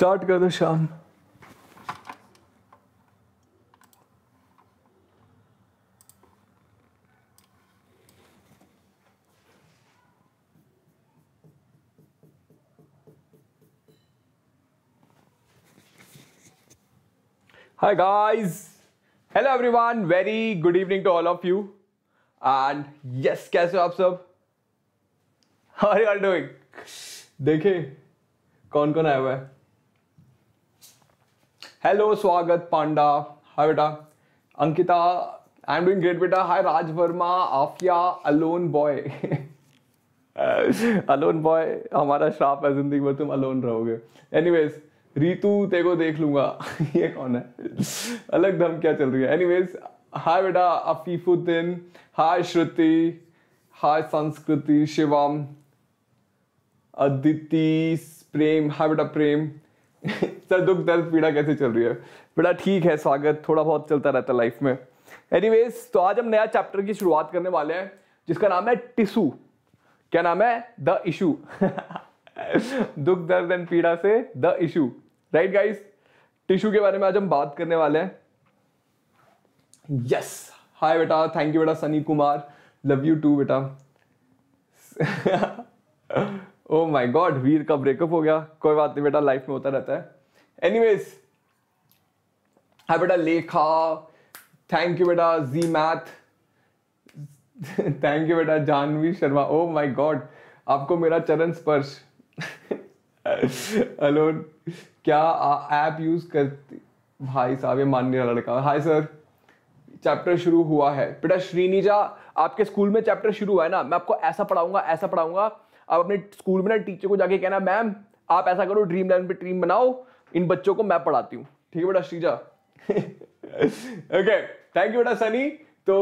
Start कर दो शाम hi guys hello everyone very good evening to all of you and yes कैसे हो आप सब हाउ आर डूइंग देखे कौन कौन आया हुआ है हेलो स्वागत पांडा हाय बेटा Ankita I am doing great बेटा hi Raj Verma Afiya alone boy alone boy हमारा श्राप है जिंदगी में तुम अलोन रहोगे एनीवेज रीतू तेरे को देख लूंगा ये कौन है अलग धम क्या चल रही है एनीवेज हाय बेटा अफीफुद्दीन हाय श्रुति हाय संस्कृति शिवम अदिति प्रेम हाय बेटा प्रेम सर दुख दर्द पीड़ा कैसे चल रही है बड़ा ठीक है स्वागत थोड़ा बहुत चलता रहता है लाइफ में एनीवेज तो आज हम नया चैप्टर की शुरुआत करने वाले हैं जिसका नाम है टिशू क्या नाम है द इशू दुख दर्द एंड पीड़ा से the issue right guys tissue के बारे में आज हम बात करने वाले हैं यस हाय बेटा थैंक यू बेटा Sunny Kumar love you too बेटा ओ माय गॉड वीर का ब्रेकअप हो गया कोई बात नहीं बेटा लाइफ में होता रहता है एनीवेज हाय बेटा लेखा थैंक यू बेटा जी मैथ थैंक यू बेटा Janvi Sharma oh my God आपको मेरा चरण स्पर्श हेलो क्या ऐप यूज करती भाई साहब ये मानने वाला लड़का हाय सर चैप्टर शुरू हुआ है बेटा श्रीनिजा आपके स्कूल में चैप्टर शुरू हुआ है ना मैं आपको ऐसा पढ़ाऊंगा ऐसा पढ़ाऊंगा आप अपने स्कूल में ना टीचर को जाके कहना मैम आप ऐसा करो ड्रीम इलेवन पे ड्रीम बनाओ इन बच्चों को मैं पढ़ाती हूँ ठीक है बेटा श्रीजा ओके थैंक यू बेटा सनी तो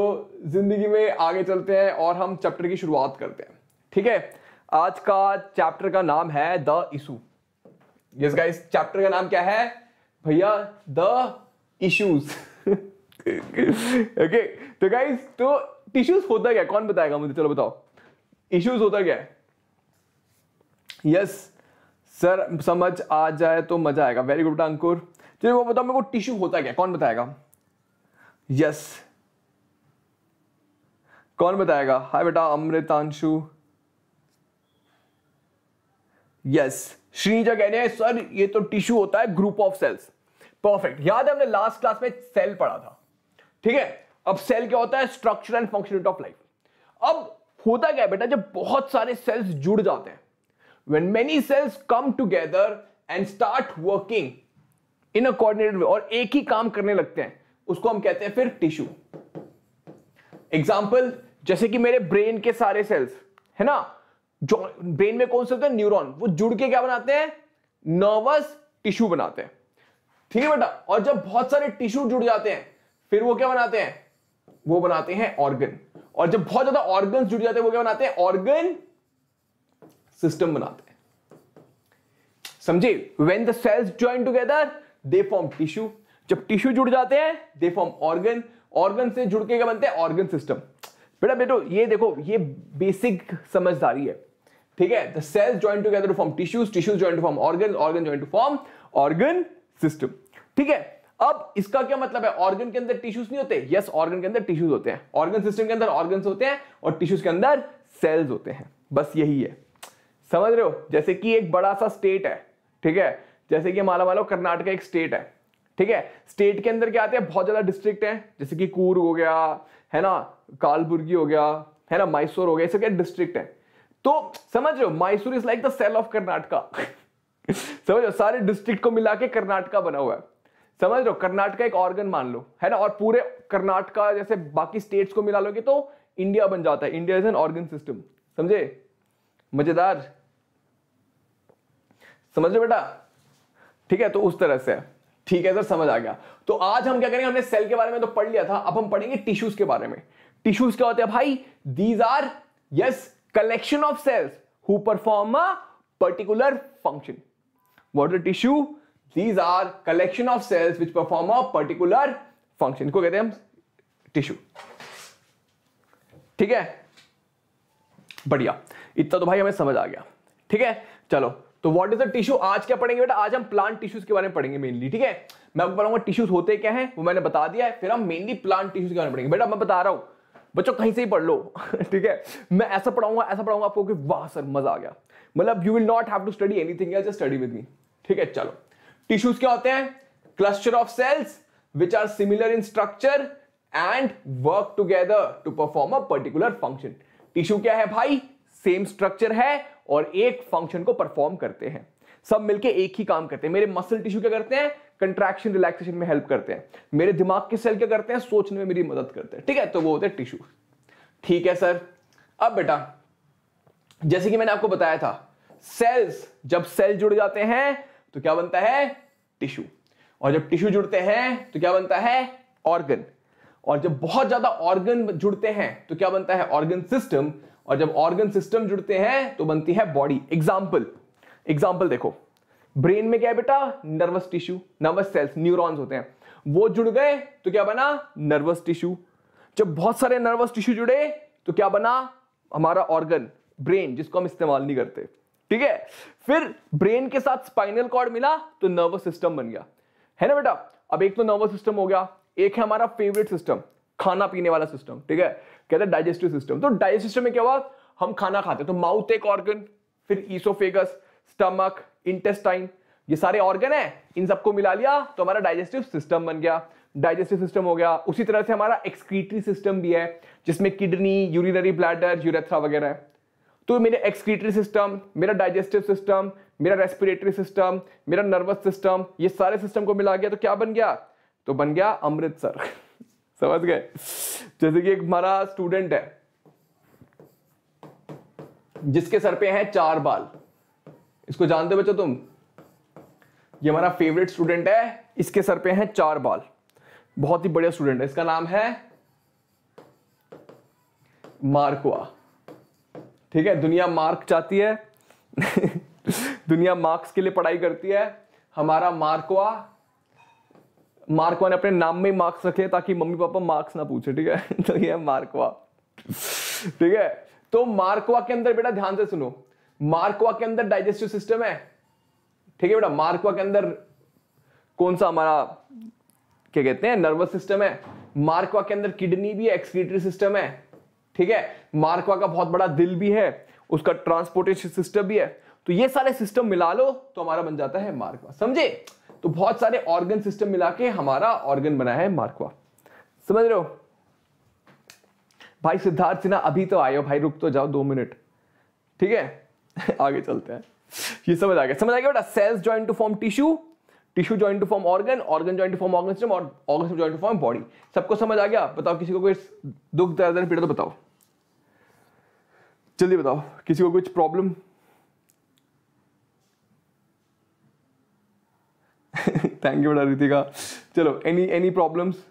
जिंदगी में आगे चलते हैं और हम चैप्टर की शुरुआत करते हैं ठीक है आज का चैप्टर का नाम है the issue yes guys chapter का नाम क्या है भैया द इशूज ओके तो गाइस तो टिश्यूज होता क्या कौन बताएगा मुझे चलो बताओ इश्यूज होता क्या है यस सर समझ आ जाए तो मजा आएगा वेरी गुड अंकुर चलिए वो बताओ मेरे को टिश्यू होता क्या कौन बताएगा यस कौन बताएगा हाय बेटा अमृतांशु यस श्रीजा कह रहे हैं सर ये तो टिश्यू होता है ग्रुप ऑफ सेल्स परफेक्ट याद है हमने लास्ट क्लास में सेल पढ़ा था ठीक है अब सेल क्या होता है structure and function of life अब होता क्या है बेटा जब बहुत सारे सेल्स जुड़ जाते हैं when many cells come together and start working in a coordinated वे और एक ही काम करने लगते हैं उसको हम कहते हैं फिर टिश्यू एग्जाम्पल जैसे कि मेरे ब्रेन के सारे सेल्स है ना जो ब्रेन में कौन से होते हैं न्यूरोन वो जुड़ के क्या बनाते हैं नर्वस टिश्यू बनाते हैं ठीक है बेटा और जब बहुत सारे टिश्यू जुड़ जाते हैं फिर वो क्या बनाते हैं वो बनाते हैं ऑर्गन और जब बहुत ज्यादा ऑर्गन जुड़ जाते हैं वो क्या बनाते हैं ऑर्गन सिस्टम बनाते हैं समझे when the cells join together they form tissue जब टिश्यू जुड़ जाते हैं दे फॉर्म ऑर्गन ऑर्गन से जुड़ के क्या बनते हैं ऑर्गन सिस्टम बेटा बेटो ये देखो ये बेसिक समझदारी है ठीक है the cells join together form tissues tissues join to form organ organ join to form organ system ठीक है अब इसका क्या मतलब है ऑर्गन के अंदर टिश्यूज नहीं होते यस ऑर्गन के अंदर टिश्यूज होते हैं ऑर्गन सिस्टम के अंदर ऑर्गन होते हैं और टिश्यूज के अंदर सेल्स होते हैं बस यही है समझ रहे हो जैसे कि एक बड़ा सा स्टेट है ठीक है जैसे कि माला मालो कर्नाटका एक स्टेट है ठीक है स्टेट के अंदर क्या आते हैं बहुत ज्यादा डिस्ट्रिक्ट हैं जैसे कि कूर हो गया है ना कालबुर्गी हो गया है ना मैसूर हो गया ऐसे क्या डिस्ट्रिक्ट है तो समझ रहे हो Mysore is like the cell of Karnataka समझ रहे सारे डिस्ट्रिक्ट को मिला के कर्नाटका बना हुआ है समझ रहे हो कर्नाटका एक ऑर्गन मान लो है ना और पूरे कर्नाटका जैसे बाकी स्टेट्स को मिला लोगे तो इंडिया बन जाता है India is an organ system समझे मजेदार समझ रहे बेटा ठीक है तो उस तरह से ठीक है सर समझ आ गया तो आज हम क्या करेंगे हमने सेल के बारे में तो पढ़ लिया था अब हम पढ़ेंगे टिश्यूज के बारे में टिश्यूज क्या होते हैं भाई these are yes collection of cells who perform a particular function What are tissue these are collection of cells cells perform a particular function को कहते हैं हम टिश्यू ठीक है बढ़िया इतना तो भाई हमें समझ आ गया ठीक है चलो तो व्हाट इज द टिश्यू आज क्या पढ़ेंगे बेटा आज हम प्लांट टिश्यूज के बारे में पढ़ेंगे मेनली ठीक है मैं आपको बताऊंगा टिश्यूज होते क्या हैं वो मैंने बता दिया है फिर हम मेनली प्लांट टिश्यूज के बारे में पढ़ेंगे बेटा मैं बता रहा हूं बच्चों कहीं से ही पढ़ लो ठीक है मैं ऐसा पढ़ाऊंगा ऐसा पढ़ाऊंगा आपको कि वाह सर मजा आ गया मतलब you will not have to study anything else study with me ठीक है चलो टिश्यूज क्या होते हैं cluster of cells which are similar in structure and work together to perform a particular function tissue क्या है भाई सेम स्ट्रक्चर है और एक फंक्शन को परफॉर्म करते हैं सब मिलके एक ही काम करते हैं मेरे मसल टिश्यू क्या करते हैं कंट्रैक्शन रिलैक्सेशन में हेल्प करते हैं मेरे दिमाग के सेल क्या करते हैं सोचने में मेरी मदद करते हैं ठीक है तो वो होते हैं टिश्यू ठीक है सर अब बेटा जैसे कि मैंने आपको बताया था सेल्स जब सेल जुड़ जाते हैं तो क्या बनता है टिश्यू और जब टिश्यू जुड़ते हैं तो क्या बनता है ऑर्गन और जब बहुत ज्यादा ऑर्गन जुड़ते हैं तो क्या बनता है ऑर्गन सिस्टम और जब ऑर्गन सिस्टम जुड़ते हैं तो बनती है बॉडी एग्जाम्पल एग्जाम्पल देखो ब्रेन में क्या है बेटा nervous tissue nervous cells neurons होते हैं वो जुड़ गए तो क्या बना नर्वस टिश्यू जब बहुत सारे नर्वस टिश्यू जुड़े तो क्या बना हमारा ऑर्गन ब्रेन जिसको हम इस्तेमाल नहीं करते ठीक है फिर ब्रेन के साथ स्पाइनल कॉर्ड मिला तो नर्वस सिस्टम बन गया है ना बेटा अब एक तो नर्वस सिस्टम हो गया एक है हमारा फेवरेट सिस्टम खाना पीने वाला सिस्टम ठीक है कहते हैं डाइजेस्टिव सिस्टम तो डाइजेस्टिव सिस्टम में क्या हुआ हम खाना खाते हैं तो माउथ एक ऑर्गन फिर ईसोफेगस स्टमक इंटेस्टाइन ये सारे ऑर्गन है इन सबको मिला लिया तो हमारा डाइजेस्टिव सिस्टम बन गया डाइजेस्टिव सिस्टम हो गया उसी तरह से हमारा एक्सक्रीटरी सिस्टम भी है जिसमें किडनी यूरिनरी ब्लैडर यूरेथ्रा वगैरह है तो मेरे एक्सक्रीटरी सिस्टम मेरा डाइजेस्टिव सिस्टम मेरा रेस्पिरेटरी सिस्टम मेरा नर्वस सिस्टम ये सारे सिस्टम को मिला गया तो क्या बन गया तो बन गया अमृतसर समझ गए जैसे कि एक हमारा स्टूडेंट है जिसके सर पे हैं चार बाल इसको जानते बच्चों तुम ये हमारा फेवरेट स्टूडेंट है इसके सर पे हैं चार बाल बहुत ही बढ़िया स्टूडेंट है इसका नाम है मार्कवा ठीक है दुनिया मार्क चाहती है दुनिया मार्क्स के लिए पढ़ाई करती है हमारा मार्कवा मार्कवा ने अपने नाम में मार्क्स रखे ताकि मम्मी पापा मार्क्स ना पूछे ठीक है तो ये है मार्कवा ठीक है तो मार्कवा के अंदर बेटा ध्यान से सुनो मार्कवा के अंदर डाइजेस्टिव सिस्टम है ठीक है बेटा मार्कवा के अंदर कौन सा हमारा क्या कहते हैं नर्वस सिस्टम है मार्कवा के अंदर किडनी भी है एक्सक्रीटरी सिस्टम है ठीक है मार्कवा का बहुत बड़ा दिल भी है उसका ट्रांसपोर्टेशन सिस्टम भी है तो ये सारे सिस्टम मिला लो तो हमारा बन जाता है मार्कवा समझे तो बहुत सारे ऑर्गन सिस्टम मिला के हमारा ऑर्गन बना है मार्कवा समझ रहे हो भाई सिद्धार्थ सिन्हा अभी तो आयो भाई रुक तो जाओ दो मिनट ठीक है आगे चलते हैं ये समझ आ गया समझ आ गया बेटा cells join to form tissue tissue join to form organ organ join to form organ system और organ system join to form body सबको समझ आ गया बताओ किसी को कोई दुख दर्द पीड़ा तो बताओ जल्दी बताओ किसी को कुछ प्रॉब्लम थैंक यू बड़ा रितिका चलो एनी एनी प्रॉब्लम्स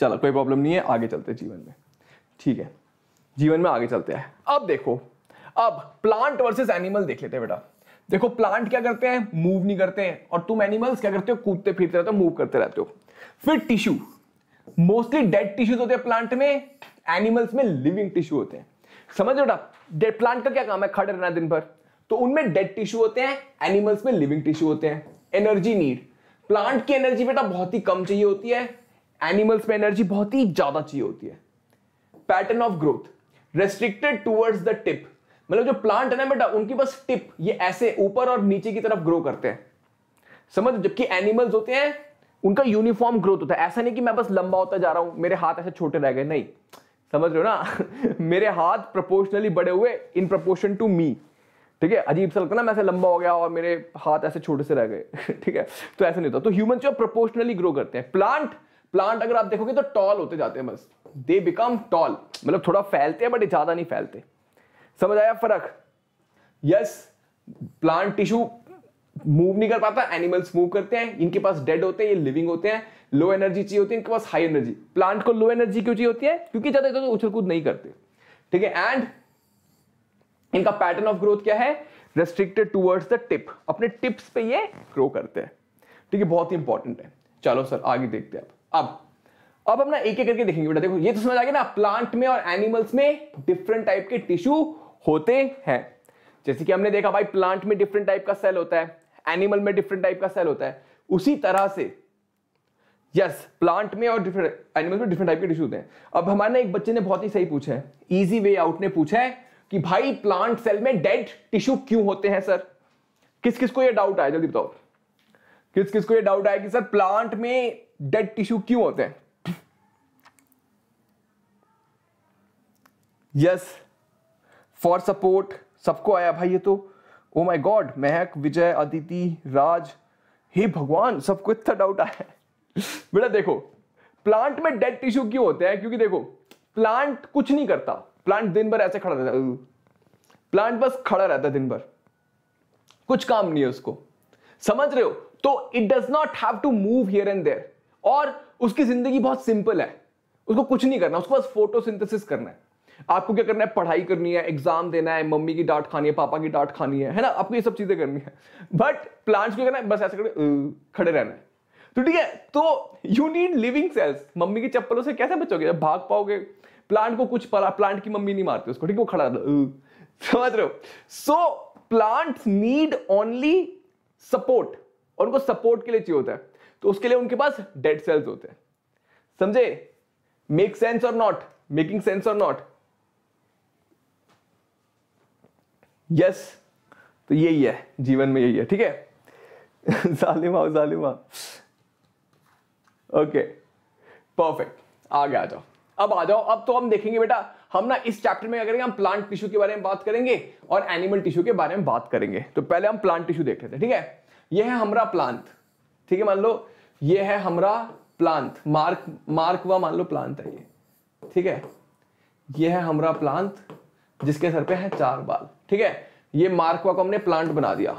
चलो कोई प्रॉब्लम नहीं है आगे चलते जीवन में ठीक है जीवन में आगे चलते हैं अब देखो अब प्लांट वर्सेस एनिमल देख लेते हैं बेटा देखो प्लांट क्या करते हैं मूव नहीं करते हैं और तुम एनिमल्स क्या करते हो कूदते फिरते रहते हो मूव करते रहते हो फिर टिश्यू मोस्टली डेड टिश्यूज होते हैं प्लांट में एनिमल्स में लिविंग टिश्यू होते हैं समझ बेटा डेड प्लांट का क्या काम है खड़े रहना दिन भर तो उनमें डेड टिश्यू होते हैं एनिमल्स में लिविंग टिश्यू होते हैं एनर्जी नीड प्लांट की एनर्जी बेटा बहुत ही कम चाहिए होती है एनिमल्स में एनर्जी बहुत ही ज्यादा चाहिए होती है pattern of growth restricted towards the tip मतलब जो प्लांट है ना बेटा उनकी बस टिप ये ऐसे ऊपर और नीचे की तरफ ग्रो करते हैं समझ जबकि एनिमल्स होते हैं उनका यूनिफॉर्म ग्रोथ होता है ऐसा नहीं कि मैं बस लंबा होता जा रहा हूं मेरे हाथ ऐसे छोटे रह गए नहीं समझ रहे हो ना मेरे हाथ प्रपोर्शनली बड़े हुए इन प्रपोर्शन टू मी ठीक है अजीब सा लगता ना मैं ऐसे लंबा हो गया और मेरे हाथ ऐसे छोटे से रह गए ठीक है तो ऐसे नहीं होता तो ह्यूमन जो प्रोपोर्शनली ग्रो करते हैं प्लांट प्लांट अगर आप देखोगे तो टॉल होते जाते हैं बस दे बिकम टॉल मतलब थोड़ा फैलते हैं बट ज्यादा नहीं फैलते समझ आया फर्क यस प्लांट टिश्यू मूव नहीं कर पाता एनिमल्स मूव करते हैं इनके पास डेड होते हैं ये लिविंग होते हैं लो एनर्जी चाहिए होती है इनके पास हाई एनर्जी प्लांट को लो एनर्जी क्यों चाहिए होती है क्योंकि ज्यादा इधर उछल कूद नहीं करते ठीक है एंड इनका पैटर्न ऑफ ग्रोथ क्या है रेस्ट्रिक्टेड टूवर्ड्स द टिप अपने टिप्स पे ये ग्रो करते हैं ठीक है बहुत ही इंपॉर्टेंट है चलो सर आगे देखते हैं अब अब अब अपना एक एक करके देखेंगे बेटा देखो ये तो समझ आ गया ना प्लांट में और एनिमल्स में डिफरेंट टाइप के टिश्यू होते हैं जैसे कि हमने देखा भाई प्लांट में डिफरेंट टाइप का सेल होता है एनिमल में डिफरेंट टाइप का सेल होता है उसी तरह से यस yes, प्लांट में और डिफरेंट एनिमल में डिफरेंट टाइप के टिश्यू होते हैं अब हमारे एक बच्चे ने बहुत ही सही पूछा है इजी वे आउट ने पूछा है कि भाई प्लांट सेल में डेड टिश्यू क्यों होते हैं सर किस किस को ये डाउट आया जल्दी बताओ किस किस को ये डाउट आया कि सर प्लांट में डेड टिश्यू क्यों होते हैं यस फॉर सपोर्ट सबको आया भाई ये तो ओ माय गॉड महक विजय अदिति राज हे भगवान सबको इतना डाउट आया बेटा देखो प्लांट में डेड टिश्यू क्यों होते हैं क्योंकि देखो प्लांट कुछ नहीं करता प्लांट दिन भर ऐसे खड़ा रहता है प्लांट बस खड़ा रहता है दिन भर कुछ काम नहीं है उसको समझ रहे हो तो it does not have to move here and there और उसकी जिंदगी बहुत सिंपल है उसको कुछ नहीं करना उसको बस फोटोसिंथेसिस करना है आपको क्या करना है पढ़ाई करनी है एग्जाम देना है मम्मी की डांट खानी है पापा की डांट खानी है है ना आपको ये सब चीजें करनी है बट प्लांट्स क्या करना है बस ऐसे खड़े रहना है तो ठीक है तो यू नीड लिविंग सेल्स मम्मी की चप्पलों से कैसे बचोगे जब भाग पाओगे प्लांट को कुछ प्लांट की मम्मी नहीं मारती उसको ठीक है वो खड़ा समझ रहे हो so plant need only support और उनको सपोर्ट के लिए चाहिए होता है तो उसके लिए उनके पास डेड सेल्स होते हैं समझे मेक सेंस और नॉट मेकिंग सेंस और नॉट यस तो यही है जीवन में यही है ठीक है जालिमा जालिमा ओके परफेक्ट आगे आ जाओ अब आ जाओ अब तो हम देखेंगे बेटा हम ना इस चैप्टर में क्या करेंगे हम प्लांट टिश्यू के बारे में बात करेंगे और एनिमल टिश्यू के बारे में बात करेंगे तो पहले हम प्लांट टिश्यू देख लेते हैं ठीक है यह है हमारा प्लांट ठीक है मान लो ये है हमारा प्लांट मार्क मार्क व मान लो प्लांट है ये ठीक है ये है हमारा प्लांट जिसके सर पे है चार बाल ठीक है ये मार्कवा को हमने प्लांट बना दिया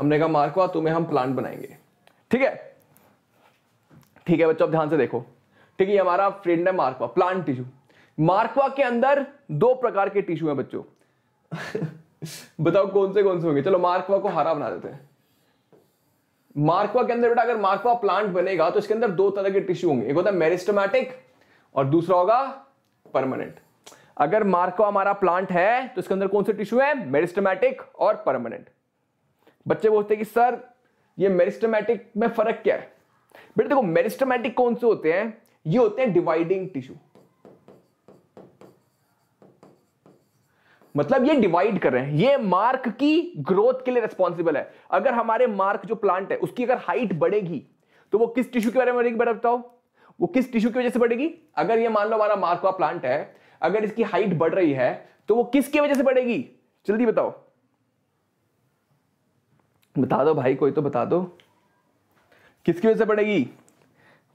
हमने कहा मार्कवा तुम्हें हम प्लांट बनाएंगे ठीक है ठीक है बच्चों अब ध्यान से देखो ठीक है हमारा फ्रेंड है मार्कवा प्लांट टिश्यू मार्कवा के अंदर दो प्रकार के टिश्यू हैं बच्चों बताओ कौन से कौन से होंगे चलो मार्कवा को हरा बना देते हैं मार्कवा के अंदर बेटा अगर मार्कवा प्लांट बनेगा तो इसके अंदर दो तरह के टिश्यू होंगे एक होता है मेरिस्टोमैटिक और दूसरा होगा परमानेंट अगर मार्कवा हमारा प्लांट है तो इसके अंदर कौन से टिश्यू है मेरिस्टोमैटिक और परमानेंट बच्चे बोलते हैं कि सर ये मेरिस्टोमैटिक में फर्क क्या है बेटा देखो मेरिस्टोमैटिक कौन से होते हैं ये होते हैं डिवाइडिंग टिश्यू मतलब ये डिवाइड कर रहे हैं ये मार्क की ग्रोथ के लिए रेस्पॉन्सिबल है अगर हमारे मार्क जो प्लांट है उसकी अगर हाइट बढ़ेगी तो वो किस टिश्यू के बारे में बेटा बताओ वो किस टिश्यू की वजह से बढ़ेगी अगर ये मान लो हमारा मार्क का प्लांट है अगर इसकी हाइट बढ़ रही है तो वो किसकी वजह से बढ़ेगी जल्दी बताओ बता दो भाई कोई तो बता दो किसकी वजह से बढ़ेगी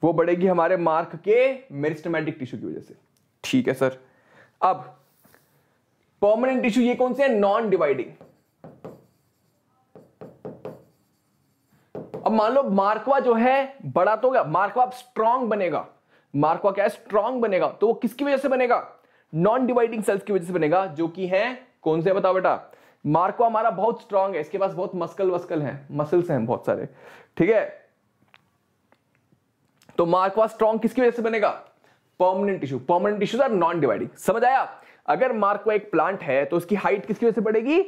वो बढ़ेगी हमारे मार्क के मेरिस्टमेटिक टिश्यू की वजह से ठीक है सर अब परमानेंट टिश्यू ये कौन से है नॉन डिवाइडिंग अब मान लो मार्कवा जो है बड़ा तो गया मार्कवा स्ट्रांग बनेगा मार्कवा क्या है स्ट्रांग बनेगा तो वो किसकी वजह से बनेगा नॉन डिवाइडिंग सेल्स की वजह से बनेगा जो कि है कौन से बताओ बेटा मार्कवा हमारा बहुत स्ट्रांग है इसके पास बहुत मस्कल वस्कल है मसल्स हैं बहुत सारे ठीक है तो मार्कवा स्ट्रॉन्ग किसकी वजह से बनेगा permanent tissue permanent tissues are non dividing समझ आया अगर मार्कवा एक प्लांट है तो उसकी हाइट किसकी वजह से बढ़ेगी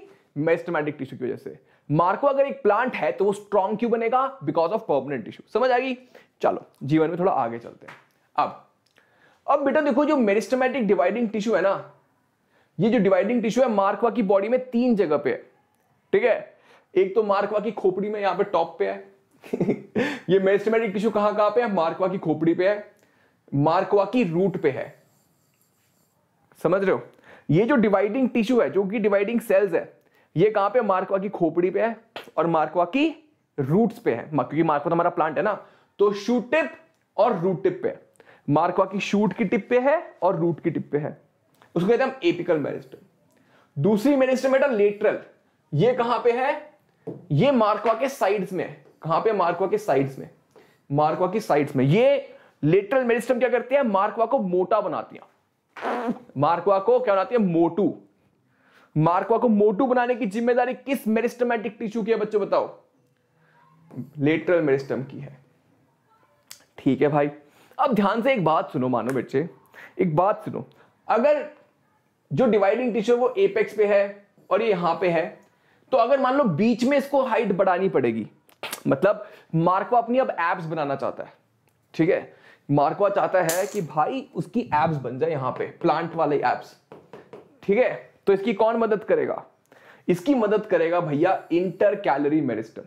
मेस्टमेटिक टिश्यू की वजह से मार्को अगर एक प्लांट है तो वो स्ट्रॉन्ग क्यों बनेगा बिकॉज ऑफ परमानेंट टिश्यू समझ आएगी चलो जीवन में थोड़ा आगे चलते हैं अब अब बेटा देखो जो मेरिस्टमेटिक डिवाइडिंग टिश्यू है ना ये जो डिवाइडिंग टिश्यू है मार्कवा की बॉडी में तीन जगह पे है ठीक है एक तो मार्कवा की खोपड़ी में यहां पे टॉप पे है ये मेरिस्टेमेटिक टिश्यू कहां कहां पे है मार्कवा की खोपड़ी पे है मार्कवा की रूट पे है समझ रहे हो ये जो डिवाइडिंग टिश्यू है जो कि डिवाइडिंग सेल्स है ये कहां पे मार्कवा की खोपड़ी पे है और मार्कवा की रूट्स पे है क्योंकि मार्कवा तो हमारा प्लांट है ना तो शूट टिप और रूट टिप पे मार्कवा की शूट की टिप पे है और रूट की टिप पे है उसको कहते हैं हम एपिकल मेरिस्टम दूसरी मेरिस्टमेटा लेटरल ये कहां पे है ये मार्कवा के साइड्स में है कहां पे मार्कवा के साइड्स में मार्कवा की साइड्स में ये लेटरल मेरिस्टम क्या करती है मार्कवा को मोटा बनाती है मार्कवा को क्या बनाती है मोटू मार्कवा को मोटू बनाने की जिम्मेदारी किस मेरिस्टमेटिक टिश्यू की है बच्चों बताओ लेटरल मेरिस्टम की है ठीक है भाई अब ध्यान से एक बात सुनो मानो बच्चे एक बात सुनो अगर जो डिवाइडिंग टिश्यू वो एपेक्स पे है और ये यहां पे है तो अगर मान लो बीच में इसको हाइट बढ़ानी पड़ेगी मतलब मार्को अपनी अब एप्स बनाना चाहता है ठीक है मार्को चाहता है कि भाई उसकी एप्स बन जाए यहां पे प्लांट वाले एप्स ठीक है तो इसकी कौन मदद करेगा इसकी मदद करेगा भैया इंटर कैलोरी मेरिस्टम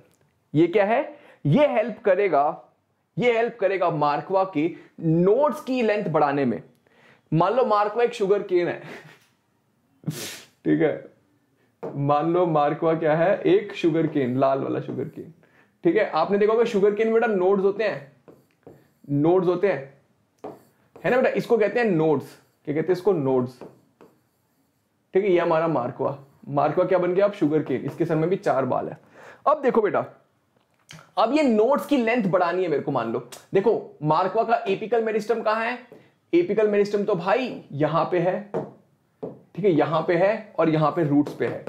ये क्या है ये हेल्प करेगा ये हेल्प करेगा मार्कवा की नोट्स की लेंथ बढ़ाने में मान लो मार्कवा एक शुगर केन है ठीक है मान लो मार्कवा क्या है एक शुगर केन लाल वाला शुगर केन ठीक है आपने देखा होगा शुगर केन बेटा नोड्स होते हैं नोड्स होते हैं है ना बेटा इसको कहते हैं नोड्स क्या कहते हैं इसको नोड्स ठीक है ये हमारा मार्कवा मार्कवा क्या बन गया आप शुगर केन इसके सर में भी चार बाल है अब देखो बेटा अब ये नोड्स की लेंथ बढ़ानी है मेरे को मान लो देखो मार्कवा का एपिकल मेरिस्टम कहां है एपिकल मेरिस्टम तो भाई यहां पे है ठीक है यहां पे है और यहां पे रूट्स पे है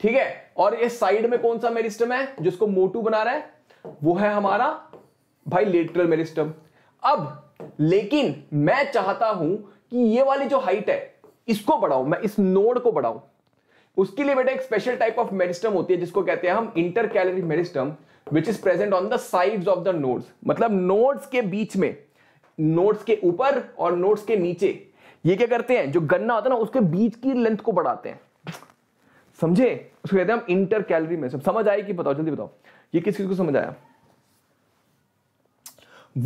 ठीक है और ये साइड में कौन सा मेरिस्टम है जिसको मोटू बना रहा है वो है हमारा भाई लेटरल मेरिस्टम अब लेकिन मैं चाहता हूं कि ये वाली जो हाइट है इसको बढ़ाऊं मैं इस नोड को बढ़ाऊं उसके लिए बेटा एक स्पेशल टाइप ऑफ मेरिस्टम होती है जिसको कहते हैं हम intercalary meristem which is present on the side of the nodes मतलब नोड्स के बीच में नोड्स के ऊपर और नोड्स के नीचे ये क्या करते हैं जो गन्ना होता है ना उसके बीच की लेंथ को बढ़ाते हैं समझे उसको कहते हैं हम इंटर कैलोरी मेजर समझ आई कि बताओ जल्दी बताओ ये किस चीज को समझ आया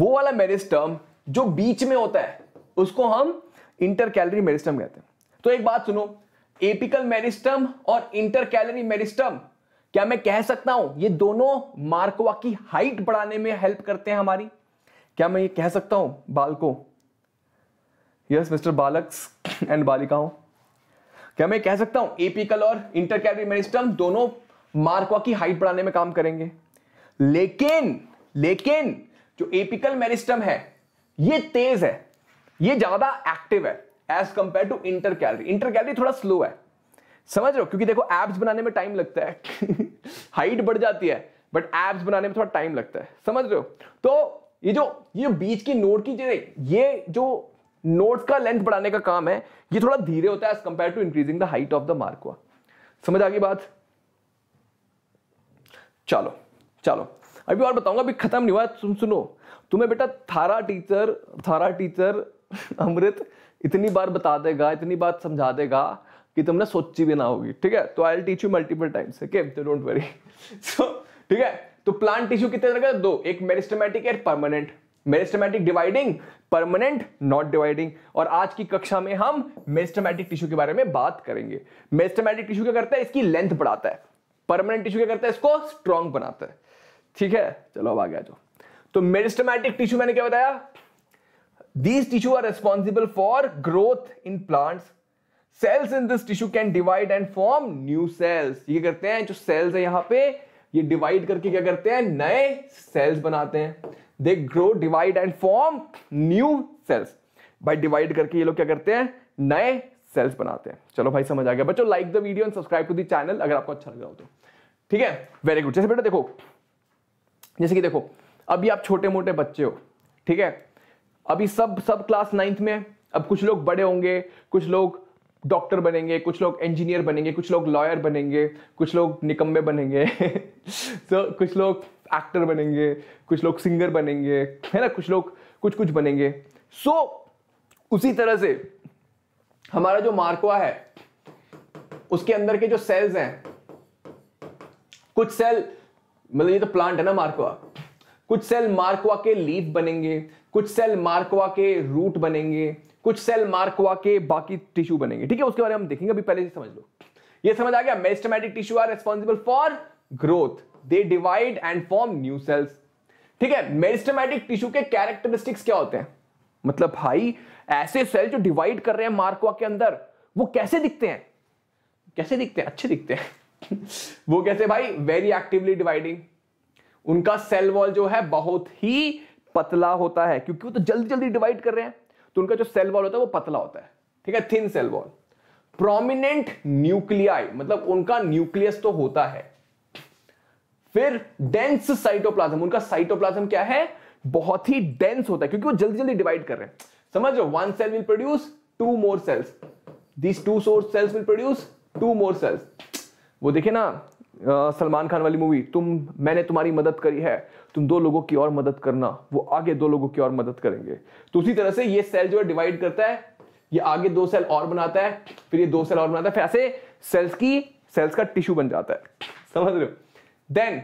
वो वाला मेरिस्टम जो बीच में होता है उसको हम इंटर कैलरी मेरिस्टम कहते हैं तो एक बात सुनो एपिकल मेरिस्टम और इंटर कैलरी मेरिस्टम क्या मैं कह सकता हूं ये दोनों मार्कवा की हाइट बढ़ाने में हेल्प करते हैं हमारी क्या मैं ये कह सकता हूं बालको यस मिस्टर बालक एंड बालिकाओं क्या मैं कह सकता हूं एपिकल और इंटर कैलरी मेरिस्टम दोनों मार्कवा की हाइट बढ़ाने में काम करेंगे लेकिन लेकिन जो एपिकल मेरिस्टम है ये तेज है ये ज्यादा एक्टिव है as compare to intercalary intercalary थोड़ा स्लो है समझ रहे हो क्योंकि देखो एब्स बनाने में टाइम लगता है हाइट बढ़ जाती है बट एब्स बनाने में थोड़ा टाइम लगता है समझ रहे हो तो ये जो ये बीच की नोट की जो ये जो नोट्स का लेंथ बढ़ाने का काम है ये थोड़ा धीरे होता है as compare to increasing the height of the मार्कवा समझ आ गई बात चलो चलो अभी और बताऊंगा अभी खत्म नहीं हुआ तुम सुनो तुम्हें बेटा थारा टीचर थारा टीचर अमृत इतनी बार बता देगा इतनी बार समझा देगा कि तुमने सोची भी ना होगी ठीक है तो I teach you multiple times don't worry so ठीक है तो प्लांट टिश्यू कितने तरह का दो एक meristematic and permanent meristematic dividing permanent not dividing और आज की कक्षा में हम मेरिस्टमेटिक टिश्यू के बारे में बात करेंगे मेरिस्टमेटिक टिश्यू क्या करता है इसकी लेंथ बढ़ाता है परमानेंट टिश्यू क्या करता है इसको स्ट्रॉन्ग बनाता है ठीक है चलो अब आ गया जो तो मेरिस्टमेटिक टिश्यू मैंने क्या बताया these tissue are responsible for growth in plants cells in this tissue can divide and form new cells ये करते हैं जो सेल्स है यहां पे ये डिवाइड करके क्या करते हैं नए सेल्स बनाते हैं they grow divide and form new cells भाई डिवाइड करके ये लोग क्या करते हैं नए सेल्स बनाते हैं चलो भाई समझ आ गया बच्चों like the video and subscribe to the channel अगर आपको अच्छा लग रहा हो तो ठीक है वेरी गुड जैसे बेटा देखो जैसे कि देखो अभी आप छोटे मोटे बच्चे हो ठीक है अभी सब सब क्लास नाइन्थ में अब कुछ लोग बड़े होंगे कुछ लोग डॉक्टर बनेंगे कुछ लोग इंजीनियर बनेंगे कुछ लोग लॉयर बनेंगे कुछ लोग निकम्बे बनेंगे तो कुछ लोग एक्टर बनेंगे कुछ लोग सिंगर बनेंगे है ना कुछ लोग कुछ कुछ बनेंगे सो so, उसी तरह से हमारा जो मार्कवा है उसके अंदर के जो सेल्स हैं कुछ सेल मतलब ये तो प्लांट है ना मार्कवा कुछ सेल मार्कवा के लीफ बनेंगे कुछ सेल मार्कवा के रूट बनेंगे कुछ सेल मार्कवा के बाकी टिश्यू बनेंगे ठीक है उसके बारे में हम देखेंगे अभी पहले से समझ लो ये समझ आ गया meristematic tissue are responsible for growth they divide and form new cells ठीक है मेरिस्टमैटिक टिश्यू के कैरेक्टरिस्टिक्स क्या होते हैं मतलब भाई ऐसे सेल जो डिवाइड कर रहे हैं मार्कवा के अंदर वो कैसे दिखते हैं कैसे दिखते हैं अच्छे दिखते हैं वो कैसे भाई वेरी एक्टिवली डिवाइडिंग उनका सेल वॉल जो है बहुत ही पतला होता है क्योंकि वो तो जल्दी जल्दी डिवाइड कर रहे हैं तो उनका जो सेल वॉल होता है वो पतला होता है ठीक है thin cell wall prominent nuclei मतलब उनका न्यूक्लियस तो होता है फिर डेंस साइटोप्लाज्म उनका साइटोप्लाज्म क्या है बहुत ही डेंस होता है क्योंकि वो जल्दी जल्दी डिवाइड कर रहे हैं समझ लो one cell will produce two more cells these two source cells will produce two more cells वो देखे ना सलमान खान वाली मूवी तुम मैंने तुम्हारी मदद करी है तुम दो लोगों की और मदद करना वो आगे दो लोगों की और मदद करेंगे तो उसी तरह से ये सेल जो है डिवाइड करता है ये आगे दो सेल और बनाता है फिर ये दो सेल और बनाता है फिर ऐसे सेल्स की सेल्स का टिश्यू बन जाता है समझ रहे हो देन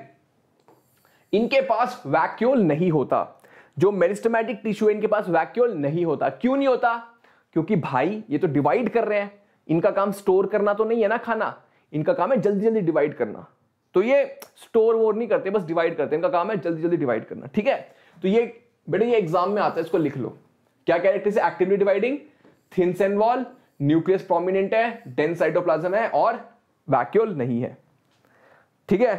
इनके पास वैक्यूल नहीं होता जो मेरिस्टमैटिक टिश्यू है इनके पास वैक्यूल नहीं होता क्यों नहीं होता क्योंकि भाई ये तो डिवाइड कर रहे हैं इनका काम स्टोर करना तो नहीं है ना खाना इनका काम है जल्दी जल्दी डिवाइड करना तो ये स्टोर वोर नहीं करते बस डिवाइड करते हैं इनका काम है जल्दी जल्दी डिवाइड करना ठीक है तो ये बेटे ये एग्जाम में आता है इसको लिख लो क्या कैरेक्टर्स है actively dividing thin and wall nucleus prominent है डेंस साइटोप्लाजम है और वैक्यूल नहीं है ठीक है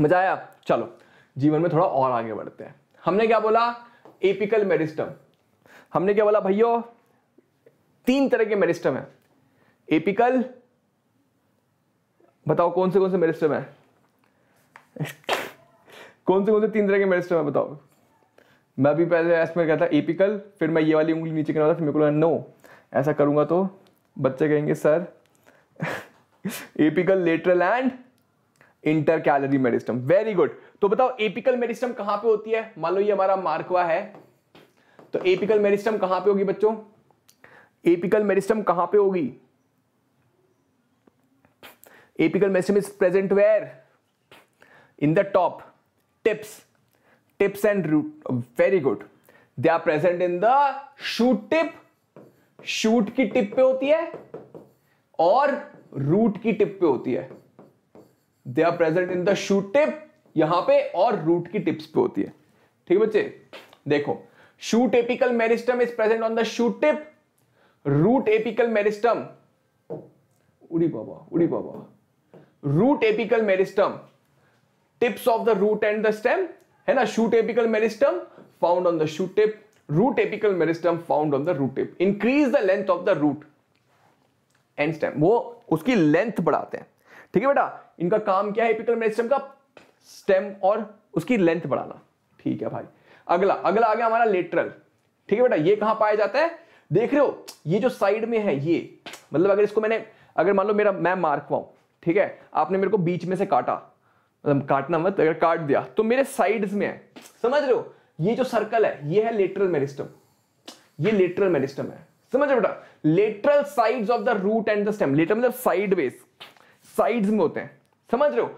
मजा आया चलो जीवन में थोड़ा और आगे बढ़ते हैं हमने क्या बोला एपिकल मेरिस्टम हमने क्या बोला भैया तीन तरह के मेरिस्टम है एपिकल बताओ कौन से कौन से मेरिस्टम है कौन से कौन से तीन तरह के मेरिस्टम है बताओ मैं भी पहले इसमें कहता एपिकल फिर मैं ये वाली उंगली नीचे करना था फिर मेरे को लगा नो ऐसा करूंगा तो बच्चे कहेंगे sir apical lateral and intercalary meristem very good तो बताओ एपिकल मेरिस्टम कहां पे होती है मान लो ये हमारा मार्कवा है तो एपिकल मेरिस्टम कहां पे होगी बच्चों एपिकल मेरिस्टम कहां पे होगी apical meristem is present where in the top tips tips and root very good they are present in the shoot tip shoot की टिप पे होती है और रूट की टिप पे होती है they are present in the shoot tip यहां पे और रूट की टिप्स पे होती है ठीक है बच्चे देखो shoot apical meristem is present on the shoot tip root apical meristem उड़ी बाबा उड़ी बाबा root apical meristem tips of the root and the stem है ना shoot apical meristem found on the shoot tip root apical meristem found on the root tip increase the length of the root and stem वो उसकी length बढ़ाते हैं ठीक है बेटा इनका काम क्या है एपिकल का स्टेम और उसकी लेंथ बढ़ाना ठीक है भाई अगला अगला आ गया हमारा लेटरल ठीक है बेटा ये कहां पाया जाता है देख रहे हो ये जो साइड में है ये मतलब अगर इसको मैंने अगर मान लो मेरा मैं मार्क हुआ ठीक है आपने मेरे को बीच में से काटा मतलब काटना मत अगर काट दिया तो मेरे साइड्स में है समझ रहे हो ये जो सर्कल है ये है लेटरल मेरिस्टम ये लेटरल मेरिस्टम है समझ रहे बेटा lateral sides of the root and the stem lateral मतलब साइड साइड्स में होते हैं समझ रहे हो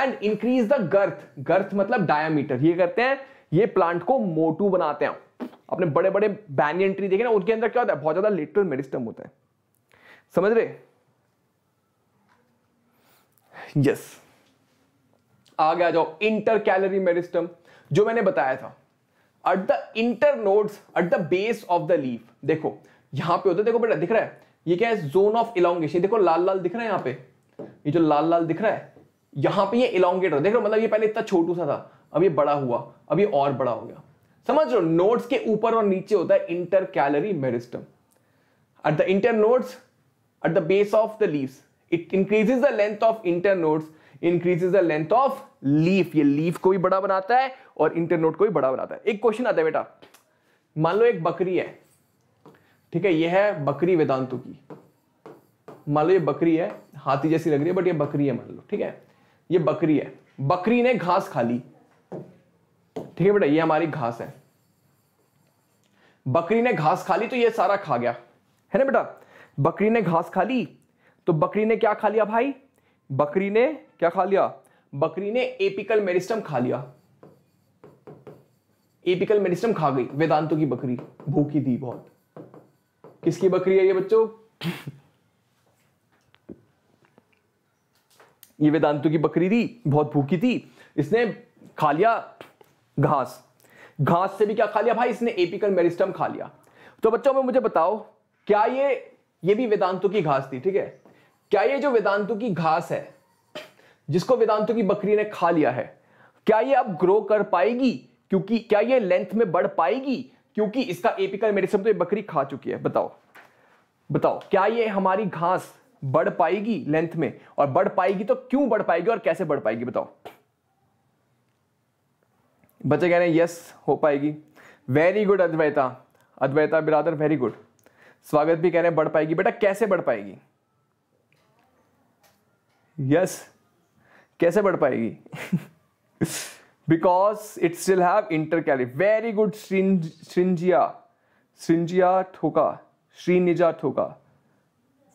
and increase the girth girth मतलब डायामीटर ये करते हैं ये प्लांट को मोटू बनाते हैं अपने बड़े बड़े बैनियन ट्री देखे ना उनके अंदर क्या होता है बहुत ज्यादा लिटरल मेरिस्टम होता है समझ रहे यस yes. आगे आ जाओ इंटर कैलरी मेरिस्टम जो मैंने बताया था at the internodes at the base of the leaf देखो यहां पे होता है देखो बेटा दिख रहा है ये क्या है जोन ऑफ इलांगेशन देखो लाल लाल दिख रहा है यहां पे ये जो लाल लाल दिख रहा है यहां पे ये इलांगेट हो देख रहे हो मतलब ये पहले इतना छोटू सा था अब ये बड़ा हुआ अब ये और बड़ा हो गया समझ लो नोट्स के ऊपर और नीचे होता है intercalary meristem at the internodes at the base of the leaves it increases the length of internodes increases the length of leaf ये लीफ को भी बड़ा बनाता है और इंटर नोट को भी बड़ा बनाता है एक क्वेश्चन आता है बेटा मान लो एक बकरी है ठीक है ये है बकरी वेदांतों की मान लो ये बकरी है हाथी जैसी लग रही है बट ये बकरी है मान लो ठीक है ये बकरी है बकरी ने घास खा ली ठीक है बेटा ये हमारी घास है बकरी ने घास खा ली तो ये सारा खा गया है ना बेटा बकरी ने घास खा ली तो बकरी ने क्या खा लिया भाई बकरी ने क्या खा लिया बकरी ने एपिकल मेरिस्टम खा लिया एपिकल मेरिस्टम खा गई वेदांतों की बकरी भूखी थी बहुत किसकी बकरी है ये बच्चों ये वेदांतों की बकरी थी बहुत भूखी थी इसने खा लिया घास घास से भी क्या खा लिया भाई इसने एपिकल मेरिस्टम खा लिया तो बच्चों में मुझे बताओ क्या ये ये भी वेदांतों की घास थी ठीक है क्या ये जो वेदांतों की घास है जिसको वेदांतों की बकरी ने खा लिया है क्या ये अब ग्रो कर पाएगी क्योंकि क्या ये लेंथ में बढ़ पाएगी क्योंकि इसका एपिकल मेडिसिन तो ये बकरी खा चुकी है बताओ बताओ क्या ये हमारी घास बढ़ पाएगी लेंथ में और बढ़ पाएगी तो क्यों बढ़ पाएगी और कैसे बढ़ पाएगी बताओ बच्चे कह रहे हैं यस हो पाएगी वेरी गुड अद्वैता अद्वैता बिरादर वेरी गुड स्वागत भी कह रहे हैं बढ़ पाएगी बेटा कैसे बढ़ पाएगी यस yes. कैसे बढ़ पाएगी because it still have intercalary very good Shrinjiya Shrinjiya ठोका श्रीनिजा ठोका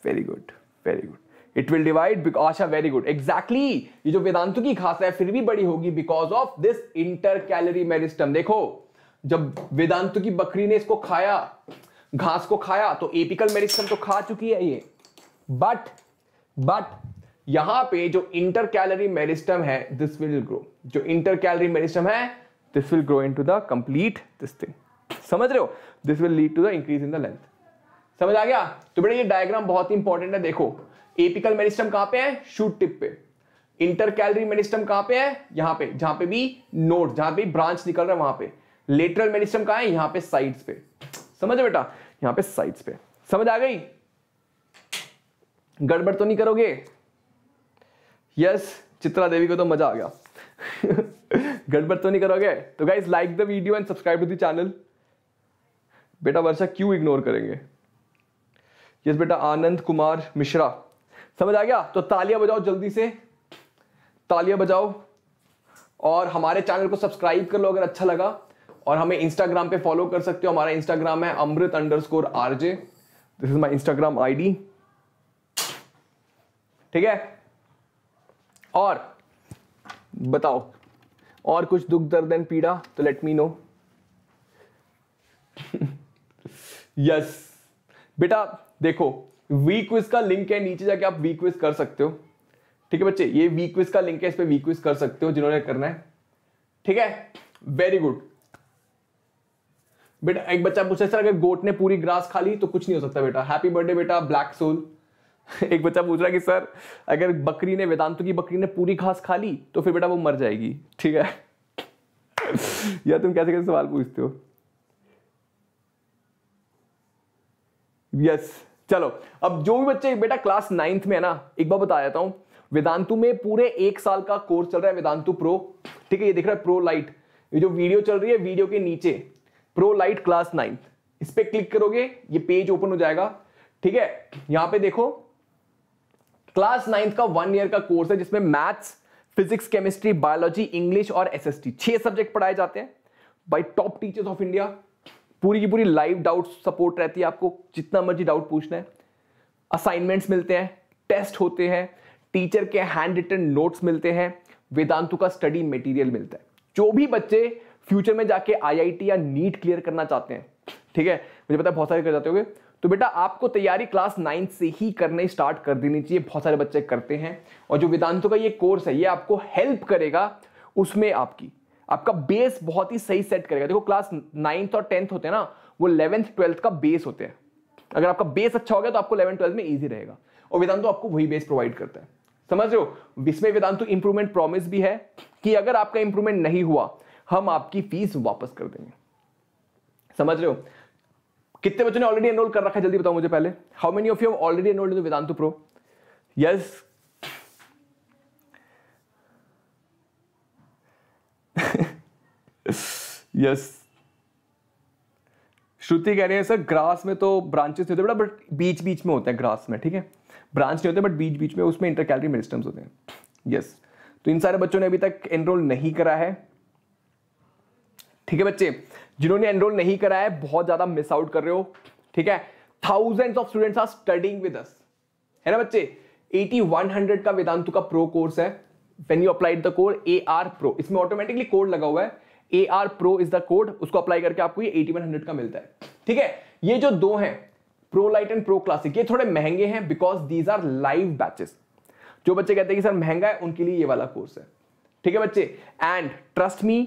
very good very good it will divide Asha very good exactly ये जो वेदांतु की खास है फिर भी बड़ी होगी because of this intercalary meristem देखो जब वेदांतु की बकरी ने इसको खाया घास को खाया तो एपिकल मेरिस्टम तो खा चुकी है ये बट बट यहां पे जो इंटर कैलरी मेरिस्टम है दिस विल ग्रो जो इंटर कैलरी मेरिस्टम है this will grow into the complete this thing समझ रहे हो this will lead to the increase in the length समझ आ गया तो बेटा ये डायग्राम बहुत ही इंपॉर्टेंट है देखो एपिकल मेरिस्टम कहां पे है शूट टिप पे इंटर कैलरी मेरिस्टम कहां पे है यहां पे जहां पे भी नोट जहां पे ब्रांच निकल रहा है वहां पे लेटरल मेरिस्टम कहां है यहां पे साइड्स पे समझ बेटा यहां पे साइड्स पे समझ आ गई गड़बड़ तो नहीं करोगे यस चित्रा देवी को तो मजा आ गया गड़बड़ तो नहीं करोगे तो guys like the video and subscribe to the channel बेटा वर्षा क्यों इग्नोर करेंगे यस बेटा आनंद कुमार मिश्रा समझ आ गया तो तालियां बजाओ जल्दी से तालियां बजाओ और हमारे चैनल को सब्सक्राइब कर लो अगर अच्छा लगा और हमें इंस्टाग्राम पे फॉलो कर सकते हो हमारा इंस्टाग्राम है Amrit underscore RJ this is my Instagram ID ठीक है और बताओ और कुछ दुख दर्द एंड पीड़ा तो लेट मी नो यस बेटा देखो वी क्विज का लिंक है नीचे जाके आप वी क्विज कर सकते हो ठीक है बच्चे ये वी क्विज का लिंक है इस पर वी क्विज कर सकते हो जिन्होंने करना है ठीक है वेरी गुड बेटा एक बच्चा है सर अगर गोट ने पूरी ग्रास खा ली तो कुछ नहीं हो सकता बेटा हैप्पी बर्थडे बेटा ब्लैक सोल एक बच्चा पूछ रहा है कि सर अगर बकरी ने वेदांतों की बकरी ने पूरी घास खा ली तो फिर बेटा वो मर जाएगी ठीक है या तुम कैसे कैसे सवाल पूछते हो यस yes. चलो अब जो भी बच्चे बेटा क्लास नाइन्थ में है ना एक बार बता देता हूँ वेदांतु में पूरे एक साल का कोर्स चल रहा है वेदांतु प्रो ठीक है ये दिख रहा है प्रो लाइट ये जो वीडियो चल रही है वीडियो के नीचे प्रो लाइट क्लास नाइन्थ इस पर क्लिक करोगे ये पेज ओपन हो जाएगा ठीक है यहां पे देखो क्लास नाइन्थ का वन ईयर का कोर्स है जिसमें maths physics chemistry biology English और एस छह सब्जेक्ट पढ़ाए जाते हैं by top teachers of India पूरी की पूरी लाइव डाउट सपोर्ट रहती है आपको जितना मर्जी डाउट पूछना है असाइनमेंट्स मिलते हैं टेस्ट होते हैं टीचर के हैंड रिटन नोट्स मिलते हैं वेदांतु का स्टडी मटेरियल मिलता है जो भी बच्चे फ्यूचर में जाके आईआईटी या नीट क्लियर करना चाहते हैं ठीक है मुझे पता है बहुत सारे कर जाते होंगे तो बेटा आपको तैयारी क्लास नाइन्थ से ही करने स्टार्ट कर देनी चाहिए बहुत सारे बच्चे करते हैं और जो वेदांतों का ये कोर्स है ये आपको हेल्प करेगा उसमें आपकी आपका बेस बहुत ही सही सेट करेगा देखो क्लास नाइन्थ और टेंथ होते हैं ना वो इलेवेंथ ट्वेल्थ का बेस होते हैं अगर आपका बेस अच्छा हो गया तो आपको इलेवन ट्वेल्थ में ईजी रहेगा और वेदांतो आपको वही बेस प्रोवाइड करता है समझ रहे हो इसमें वेदांतो इंप्रूवमेंट प्रॉमिस भी है कि अगर आपका इंप्रूवमेंट नहीं हुआ हम आपकी फीस वापस कर देंगे समझ रहे हो कितने बच्चों ने ऑलरेडी एनरोल कर रखा है जल्दी बताओ मुझे पहले how many of you already enrolled in Vedantu pro yes yes Shruti कह रहे हैं सर ग्रास में तो ब्रांचेस नहीं होते बट बट बीच बीच में होते हैं ग्रास में ठीक है ब्रांच नहीं होते बट बीच बीच में उसमें इंटर कैलरी मेरिस्टम्स होते हैं यस तो इन सारे बच्चों ने अभी तक एनरोल नहीं करा है ठीक है बच्चे जिन्होंने एनरोल नहीं करा है बहुत ज्यादा मिस आउट कर रहे हो ठीक है thousands of students are studying with us है ना बच्चे एटी हंड्रेड का वेदांतु का प्रो कोर्स है when you applied the code A R pro इसमें ऑटोमेटिकली कोड लगा हुआ है A R pro is the code उसको अप्लाई करके आपको ये 8100 का मिलता है ठीक है ये जो दो हैं pro lite and pro classic ये थोड़े महंगे हैं because these are live batches जो बच्चे कहते हैं कि सर महंगा है उनके लिए ये वाला कोर्स है ठीक है बच्चे एंड ट्रस्ट मी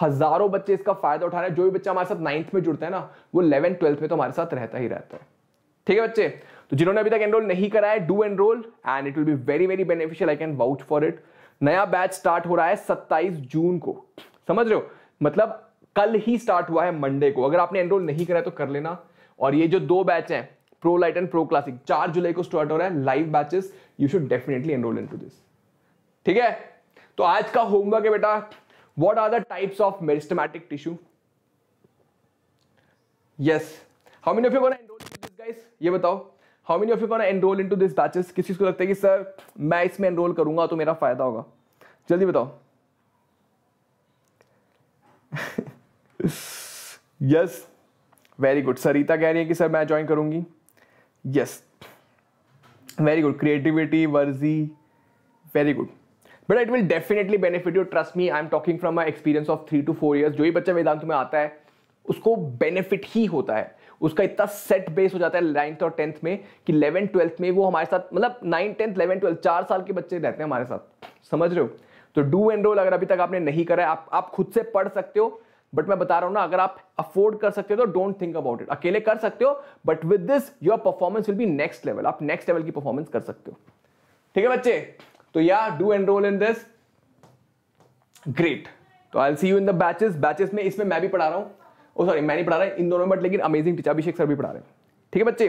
हजारों बच्चे इसका फायदा उठा रहे हैं जो भी बच्चा हमारे साथ नाइन्थ में जुड़ता है ना वो इलेवन ट्वेल्थ में तो हमारे साथ रहता ही रहता है ठीक है बच्चे तो जिन्होंने अभी तक एनरोल नहीं कराया do enroll and it will be very very beneficial I can vouch for it नया बैच स्टार्ट हो रहा है 27 जून को समझ रहे हो मतलब कल ही स्टार्ट हुआ है मंडे को अगर आपने एनरोल नहीं करा है तो कर लेना और ये जो दो बैच हैं pro lite and pro classic चार जुलाई को स्टार्ट हो रहा है live batches you should definitely enroll into this ठीक है तो आज का होमवर्क है बेटा what are the types of meristematic tissue yes how many of you enroll in this guys ये बताओ how many of you enroll into this batches किसी को लगता है कि सर मैं इसमें एनरोल करूंगा तो मेरा फायदा होगा जल्दी बताओ यस वेरी गुड सरिता कह रही है कि सर मैं ज्वाइन करूंगी यस वेरी गुड क्रिएटिविटी वर्जी very good but it will definitely benefit you trust me I am talking from my experience of three to four years जो भी बच्चा वेदांत में आता है उसको बेनिफिट ही होता है उसका इतना सेट बेस हो जाता है नाइन्थ और टेंथ में कि इलेवन ट्वेल्थ में वो हमारे साथ मतलब नाइन टेंथ इलेवन ट्वेल्थ चार साल के बच्चे रहते हैं हमारे साथ समझ रहे हो तो डू एनरोल अगर अभी तक आपने नहीं करा है आप, आप खुद से पढ़ सकते हो बट मैं बता रहा हूं ना अगर आप अफोर्ड कर सकते हो तो डोंट थिंक अबाउट इट अकेले कर सकते हो but with this your performance will be next level आप नेक्स्ट लेवल की परफॉर्मेंस कर सकते हो ठीक है बच्चे तो या do enroll in this great तो I see you in the batches batches में इसमें मैं भी पढ़ा रहा हूं सॉरी oh, सॉरी मैं नहीं पढ़ा रहा इन दोनों में बट लेकिन अमेजिंग टीचर अभिषेक सर भी पढ़ा रहे हैं ठीक है बच्चे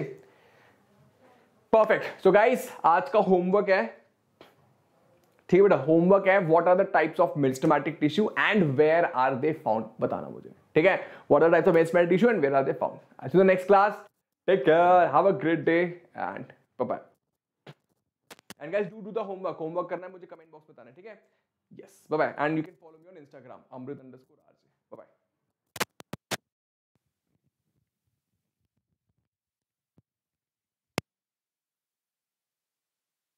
परफेक्ट सो गाइस आज का होमवर्क है ठीक है बेटा होमवर्क है what are the types of meristematic tissue and where are they found बताना मुझे ठीक है what are types of meristematic tissue and where are they found I the next class take care have a great day and bye and guys do do the homework homework करना है मुझे comment box में बताना ठीक है yes bye and you can follow me on Instagram amrit_r